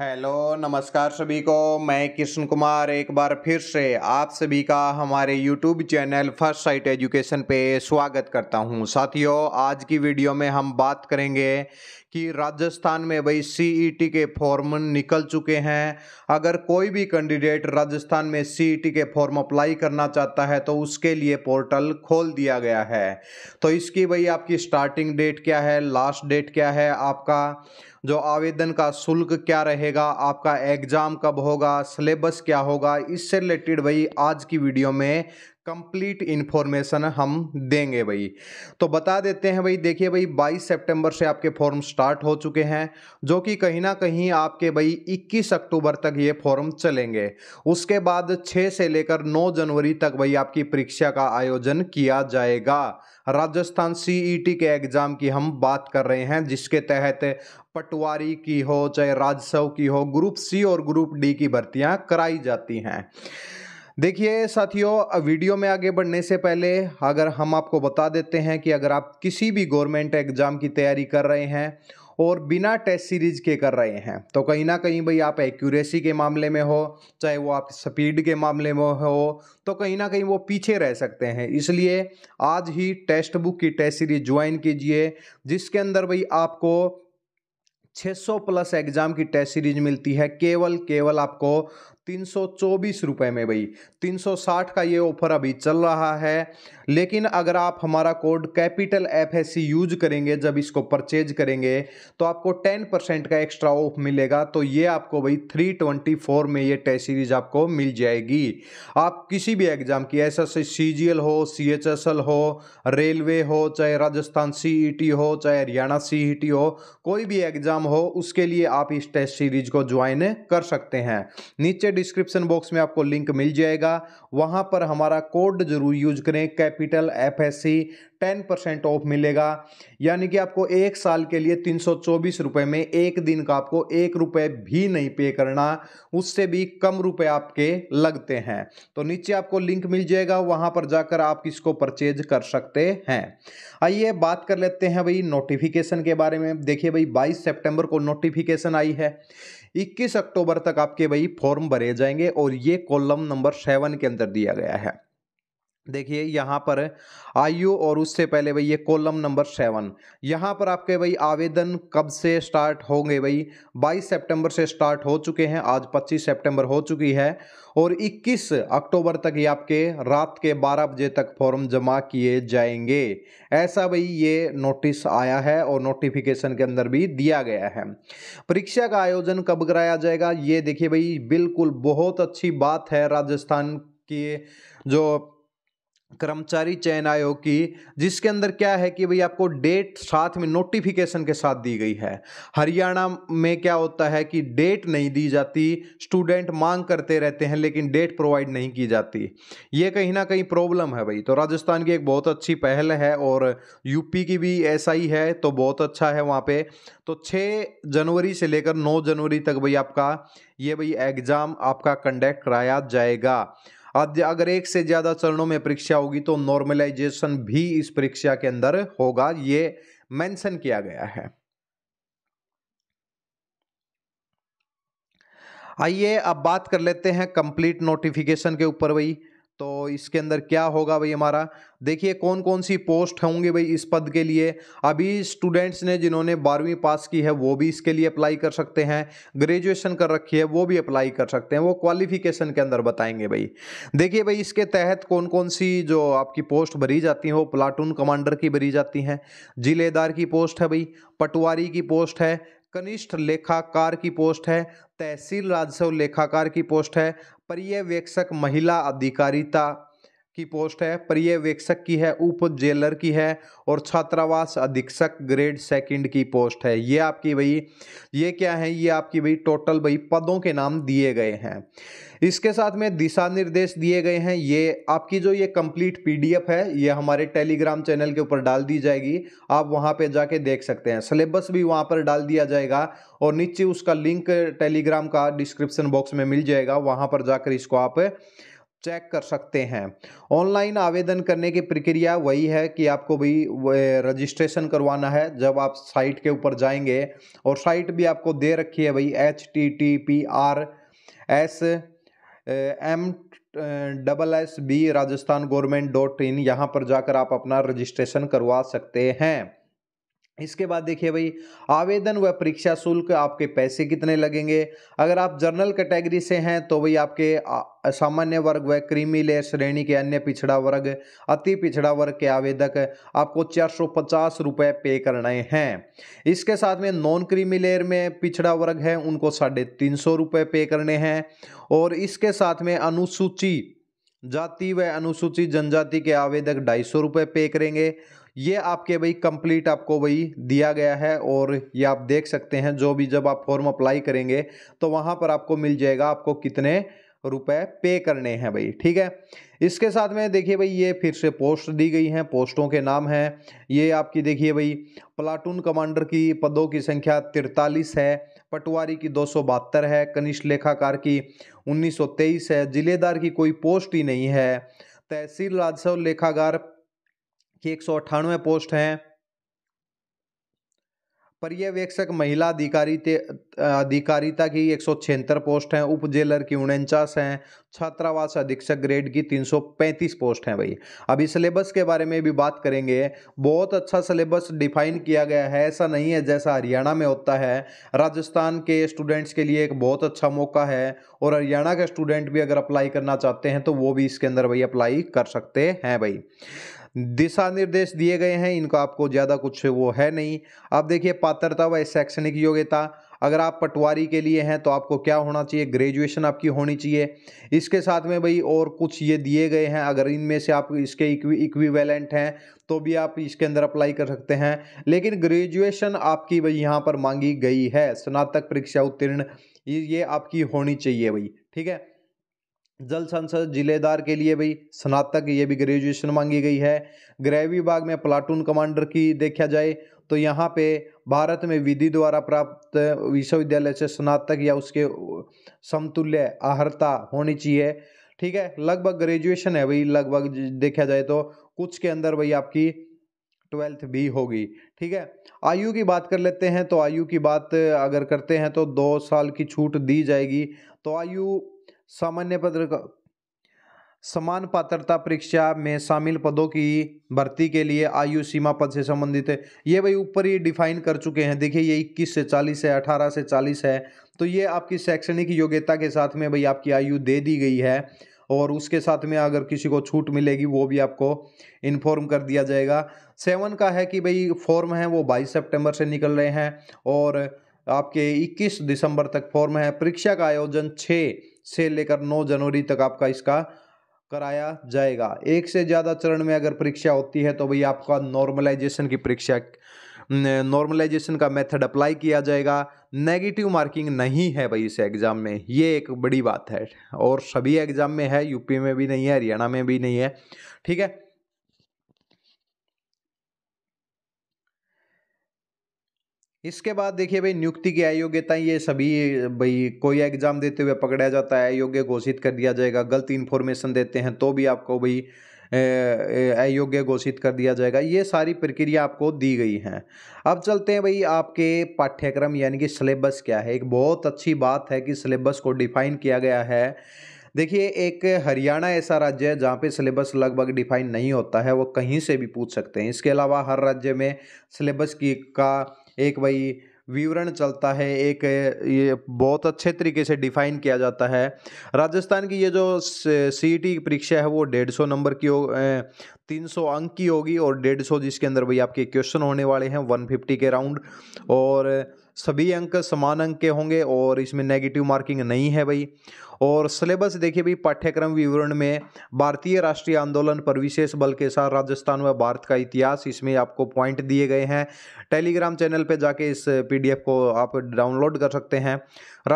hello नमस्कार सभी को मैं कृष्ण कुमार एक बार फिर से आप सभी का हमारे YouTube channel First Sight Education पे स्वागत करता हूं साथियों आज की वीडियो में हम बात करेंगे कि राजस्थान में भाई सी e के फॉर्म निकल चुके हैं अगर कोई भी कैंडिडेट राजस्थान में सी e के फॉर्म अप्लाई करना चाहता है तो उसके लिए पोर्टल खोल दिया गया है तो इसकी भाई आपकी स्टार्टिंग डेट क्या है लास्ट डेट क्या है आपका जो आवेदन का शुल्क क्या रहेगा आपका एग्ज़ाम कब होगा सिलेबस क्या होगा इससे रिलेटेड वही आज की वीडियो में कंप्लीट इन्फॉर्मेशन हम देंगे भाई तो बता देते हैं भाई देखिए भाई 22 सितंबर से आपके फॉर्म स्टार्ट हो चुके हैं जो कि कहीं ना कहीं आपके भाई 21 अक्टूबर तक ये फॉर्म चलेंगे उसके बाद 6 से लेकर 9 जनवरी तक भाई आपकी परीक्षा का आयोजन किया जाएगा राजस्थान सीईटी e के एग्ज़ाम की हम बात कर रहे हैं जिसके तहत पटवारी की हो चाहे राजस्व की हो ग्रुप सी और ग्रुप डी की भर्तियां कराई जाती हैं देखिए साथियों वीडियो में आगे बढ़ने से पहले अगर हम आपको बता देते हैं कि अगर आप किसी भी गवर्नमेंट एग्ज़ाम की तैयारी कर रहे हैं और बिना टेस्ट सीरीज के कर रहे हैं तो कहीं ना कहीं भाई आप एक्यूरेसी के मामले में हो चाहे वो आप स्पीड के मामले में हो तो कहीं ना कहीं वो पीछे रह सकते हैं इसलिए आज ही टेस्ट बुक की टेस्ट सीरीज ज्वाइन कीजिए जिसके अंदर भाई आपको 600 प्लस एग्जाम की टेस्ट सीरीज मिलती है केवल केवल आपको तीन सौ चौबीस रुपये में भाई तीन सौ साठ का ये ऑफर अभी चल रहा है लेकिन अगर आप हमारा code capital F S C use करेंगे जब इसको परचेज करेंगे तो आपको टेन परसेंट का एक्स्ट्रा ऑफ मिलेगा तो ये आपको भाई थ्री ट्वेंटी फोर में ये टेस्ट सीरीज आपको मिल जाएगी आप किसी भी एग्जाम की ऐसा सी जी एल हो सी एच एस एल हो रेलवे हो चाहे राजस्थान सी ई टी हो चाहे हरियाणा सी ई टी हो कोई भी एग्जाम हो उसके लिए आप इस टेस्ट सीरीज को ज्वाइन कर सकते हैं नीचे डिस्क्रिप्शन बॉक्स में आपको लिंक मिल जाएगा वहां पर हमारा कोड जरूर यूज करें capital capital C 10 percent off मिलेगा यानी कि आपको एक साल के लिए तीन रुपए में एक दिन का आपको एक रुपये भी नहीं पे करना उससे भी कम रुपए आपके लगते हैं तो नीचे आपको लिंक मिल जाएगा वहां पर जाकर आप इसको परचेज कर सकते हैं आइए बात कर लेते हैं भाई नोटिफिकेशन के बारे में देखिए भाई 22 सितंबर को नोटिफिकेशन आई है 21 अक्टूबर तक आपके भाई फॉर्म भरे जाएंगे और ये कॉलम नंबर सेवन के अंदर दिया गया है देखिए यहाँ पर आयु और उससे पहले भाई ये कॉलम नंबर सेवन यहाँ पर आपके भाई आवेदन कब से स्टार्ट होंगे भाई 22 सितंबर से स्टार्ट हो चुके हैं आज 25 सितंबर हो चुकी है और 21 अक्टूबर तक ये आपके रात के 12 बजे तक फॉर्म जमा किए जाएंगे ऐसा भाई ये नोटिस आया है और नोटिफिकेशन के अंदर भी दिया गया है परीक्षा का आयोजन कब कराया जाएगा ये देखिए भाई बिल्कुल बहुत अच्छी बात है राजस्थान की जो कर्मचारी चयन आयोग की जिसके अंदर क्या है कि भाई आपको डेट साथ में नोटिफिकेशन के साथ दी गई है हरियाणा में क्या होता है कि डेट नहीं दी जाती स्टूडेंट मांग करते रहते हैं लेकिन डेट प्रोवाइड नहीं की जाती ये कहीं ना कहीं प्रॉब्लम है भाई तो राजस्थान की एक बहुत अच्छी पहल है और यूपी की भी ऐसा ही है तो बहुत अच्छा है वहाँ पर तो छः जनवरी से लेकर नौ जनवरी तक भाई आपका ये भाई एग्ज़ाम आपका कंडक्ट कराया जाएगा अगर एक से ज़्यादा चरणों में परीक्षा होगी तो नॉर्मलाइजेशन भी इस परीक्षा के अंदर होगा ये मेंशन किया गया है आइए अब बात कर लेते हैं कंप्लीट नोटिफिकेशन के ऊपर भाई तो इसके अंदर क्या होगा भाई हमारा देखिए कौन कौन सी पोस्ट होंगी भाई इस पद के लिए अभी स्टूडेंट्स ने जिन्होंने बारहवीं पास की है वो भी इसके लिए अप्लाई कर सकते हैं ग्रेजुएशन कर रखी है वो भी अप्लाई कर सकते हैं वो क्वालिफिकेशन के अंदर बताएंगे भाई देखिए भाई इसके तहत कौन कौन सी जो आपकी पोस्ट भरी जाती हैं वो प्लाटून कमांडर की भरी जाती हैं जिलेदार की पोस्ट है भाई पटवारी की पोस्ट है कनिष्ठ लेखाकार की पोस्ट है तहसील राजस्व लेखाकार की पोस्ट है पर्यवेक्षक महिला अधिकारिता की पोस्ट है पर्यवेक्षक की है उप जेलर की है और छात्रावास अधीक्षक ग्रेड सेकंड की पोस्ट है ये आपकी भाई ये क्या है ये आपकी भाई टोटल भाई पदों के नाम दिए गए हैं इसके साथ में दिशा निर्देश दिए गए हैं ये आपकी जो ये कंप्लीट पीडीएफ है ये हमारे टेलीग्राम चैनल के ऊपर डाल दी जाएगी आप वहाँ पे जाके देख सकते हैं सिलेबस भी वहाँ पर डाल दिया जाएगा और नीचे उसका लिंक टेलीग्राम का डिस्क्रिप्शन बॉक्स में मिल जाएगा वहाँ पर जाकर इसको आप चेक कर सकते हैं ऑनलाइन आवेदन करने की प्रक्रिया वही है कि आपको भी रजिस्ट्रेशन करवाना है जब आप साइट के ऊपर जाएंगे और साइट भी आपको दे रखी है भाई H T T P R S M double S B Rajasthan government dot in यहाँ पर जाकर आप अपना रजिस्ट्रेशन करवा सकते हैं इसके बाद देखिए भाई आवेदन व परीक्षा शुल्क आपके पैसे कितने लगेंगे अगर आप जर्नल कैटेगरी से हैं तो भाई आपके सामान्य वर्ग व क्रीमी लेयर श्रेणी के अन्य पिछड़ा वर्ग अति पिछड़ा वर्ग के आवेदक आपको चार सौ पचास रुपये पे करने हैं इसके साथ में नॉन क्रीमी लेयर में पिछड़ा वर्ग है उनको साढ़े तीन सौ रुपये पे करने हैं और इसके साथ में अनुसूची जाति व अनुसूचित जनजाति के आवेदक ढाई सौ रुपये पे करेंगे ये आपके भाई कंप्लीट आपको भाई दिया गया है और ये आप देख सकते हैं जो भी जब आप फॉर्म अप्लाई करेंगे तो वहाँ पर आपको मिल जाएगा आपको कितने रुपए पे करने हैं भाई ठीक है इसके साथ में देखिए भाई ये फिर से पोस्ट दी गई हैं पोस्टों के नाम हैं ये आपकी देखिए भाई प्लाटून कमांडर की पदों की संख्या तिरतालीस है पटवारी की दो है कनिष्ठ लेखाकार की उन्नीस है जिलेदार की कोई पोस्ट ही नहीं है तहसील राजस्व लेखागार की एक सौ अट्ठानवे पोस्ट हैं पर्यवेक्षक महिला अधिकारी अधिकारिता की एक सौ छिहत्तर पोस्ट हैं उप जेलर की उनचास हैं छात्रावास अधीक्षक ग्रेड की तीन सौ पैंतीस पोस्ट हैं भाई अभी सिलेबस के बारे में भी बात करेंगे बहुत अच्छा सिलेबस डिफाइन किया गया है ऐसा नहीं है जैसा हरियाणा में होता है राजस्थान के स्टूडेंट्स के लिए एक बहुत अच्छा मौका है और हरियाणा के स्टूडेंट भी अगर अप्लाई करना चाहते हैं तो वो भी इसके अंदर भाई अप्लाई कर सकते हैं भाई दिशा निर्देश दिए गए हैं इनका आपको ज़्यादा कुछ वो है नहीं अब देखिए पात्रता व शैक्षणिक योग्यता अगर आप पटवारी के लिए हैं तो आपको क्या होना चाहिए ग्रेजुएशन आपकी होनी चाहिए इसके साथ में भाई और कुछ ये दिए गए हैं अगर इनमें से आप इसके इक्विवेलेंट हैं तो भी आप इसके अंदर अप्लाई कर सकते हैं लेकिन ग्रेजुएशन आपकी भाई यहाँ पर मांगी गई है स्नातक परीक्षा उत्तीर्ण ये आपकी होनी चाहिए भाई ठीक है जल संसद जिलेदार के लिए भाई स्नातक ये भी ग्रेजुएशन मांगी गई है गृह विभाग में प्लाटून कमांडर की देखा जाए तो यहाँ पे भारत में विधि द्वारा प्राप्त विश्वविद्यालय से स्नातक या उसके समतुल्य आहरता होनी चाहिए ठीक है लगभग ग्रेजुएशन है भाई लगभग देखा जाए तो कुछ के अंदर भाई आपकी ट्वेल्थ भी होगी ठीक है आयु की बात कर लेते हैं तो आयु की बात अगर करते हैं तो दो साल की छूट दी जाएगी तो आयु सामान्य पत्र समान पात्रता परीक्षा में शामिल पदों की भर्ती के लिए आयु सीमा पद से संबंधित है ये भाई ऊपर ही डिफाइन कर चुके हैं देखिए ये 21 से 40 है 18 से 40 है तो ये आपकी शैक्षणिक योग्यता के साथ में भाई आपकी आयु दे दी गई है और उसके साथ में अगर किसी को छूट मिलेगी वो भी आपको इन्फॉर्म कर दिया जाएगा सेवन का है कि भाई फॉर्म है वो बाईस सेप्टेम्बर से निकल रहे हैं और आपके इक्कीस दिसंबर तक फॉर्म है परीक्षा का आयोजन छः से लेकर 9 जनवरी तक आपका इसका कराया जाएगा एक से ज़्यादा चरण में अगर परीक्षा होती है तो भाई आपका नॉर्मलाइजेशन की परीक्षा नॉर्मलाइजेशन का मेथड अप्लाई किया जाएगा नेगेटिव मार्किंग नहीं है भाई इस एग्ज़ाम में ये एक बड़ी बात है और सभी एग्ज़ाम में है यूपी में भी नहीं है हरियाणा में भी नहीं है ठीक है इसके बाद देखिए भाई नियुक्ति की अयोग्यता ये सभी भाई कोई एग्जाम देते हुए पकड़ा जाता है अयोग्य घोषित कर दिया जाएगा गलत इन्फॉर्मेशन देते हैं तो भी आपको भाई अयोग्य घोषित कर दिया जाएगा ये सारी प्रक्रिया आपको दी गई हैं अब चलते हैं भाई आपके पाठ्यक्रम यानी कि सिलेबस क्या है एक बहुत अच्छी बात है कि सिलेबस को डिफाइन किया गया है देखिए एक हरियाणा ऐसा राज्य है जहाँ पे सिलेबस लगभग डिफाइन नहीं होता है वो कहीं से भी पूछ सकते हैं इसके अलावा हर राज्य में सिलेबस की का एक भाई विवरण चलता है एक ये बहुत अच्छे तरीके से डिफाइन किया जाता है राजस्थान की ये जो सी टी e परीक्षा है वो डेढ़ सौ नंबर की हो तीन सौ अंक की होगी और डेढ़ सौ जिसके अंदर भाई आपके क्वेश्चन होने वाले हैं वन फिफ्टी के राउंड और सभी अंक समान अंक के होंगे और इसमें नेगेटिव मार्किंग नहीं है भाई और सिलेबस देखिए भाई पाठ्यक्रम विवरण में भारतीय राष्ट्रीय आंदोलन पर विशेष बल के साथ राजस्थान व भारत का इतिहास इसमें आपको पॉइंट दिए गए हैं टेलीग्राम चैनल पर जाके इस पीडीएफ को आप डाउनलोड कर सकते हैं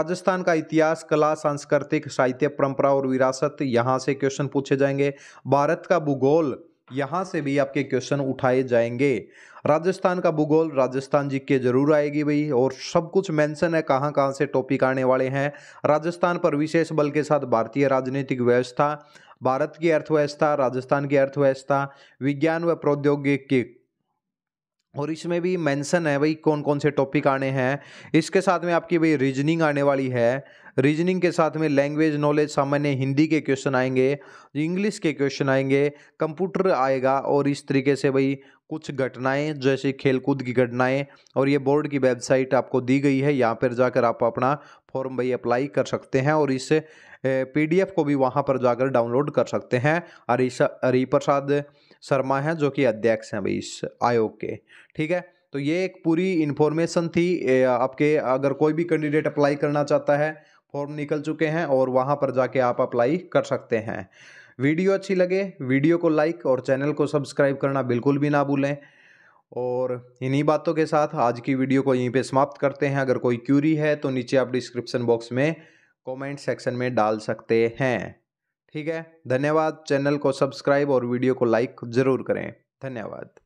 राजस्थान का इतिहास कला सांस्कृतिक साहित्य परंपरा और विरासत यहाँ से क्वेश्चन पूछे जाएंगे भारत का भूगोल यहाँ से भी आपके क्वेश्चन उठाए जाएंगे राजस्थान का भूगोल राजस्थान जी के जरूर आएगी भाई और सब कुछ मेंशन है कहाँ कहाँ से टॉपिक आने वाले हैं राजस्थान पर विशेष बल के साथ भारतीय राजनीतिक व्यवस्था भारत की अर्थव्यवस्था राजस्थान की अर्थव्यवस्था विज्ञान व प्रौद्योगिकी और इसमें भी मेंशन है भाई कौन कौन से टॉपिक आने हैं इसके साथ में आपकी भाई रीजनिंग आने वाली है रीजनिंग के साथ में लैंग्वेज नॉलेज सामान्य हिंदी के क्वेश्चन आएंगे इंग्लिश के क्वेश्चन आएंगे कंप्यूटर आएगा और इस तरीके से भाई कुछ घटनाएं जैसे खेलकूद की घटनाएं और ये बोर्ड की वेबसाइट आपको दी गई है यहाँ पर जाकर आप अपना फॉर्म भाई अप्लाई कर सकते हैं और इस पीडीएफ को भी वहाँ पर जाकर डाउनलोड कर सकते हैं हरी प्रसाद शर्मा हैं जो कि अध्यक्ष हैं भाई इस आयोग के ठीक है तो ये एक पूरी इन्फॉर्मेशन थी आपके अगर कोई भी कैंडिडेट अप्लाई करना चाहता है फॉर्म निकल चुके हैं और वहाँ पर जाके आप अप्लाई कर सकते हैं वीडियो अच्छी लगे वीडियो को लाइक और चैनल को सब्सक्राइब करना बिल्कुल भी ना भूलें और इन्हीं बातों के साथ आज की वीडियो को यहीं पे समाप्त करते हैं अगर कोई क्यूरी है तो नीचे आप डिस्क्रिप्शन बॉक्स में कमेंट सेक्शन में डाल सकते हैं ठीक है धन्यवाद चैनल को सब्सक्राइब और वीडियो को लाइक ज़रूर करें धन्यवाद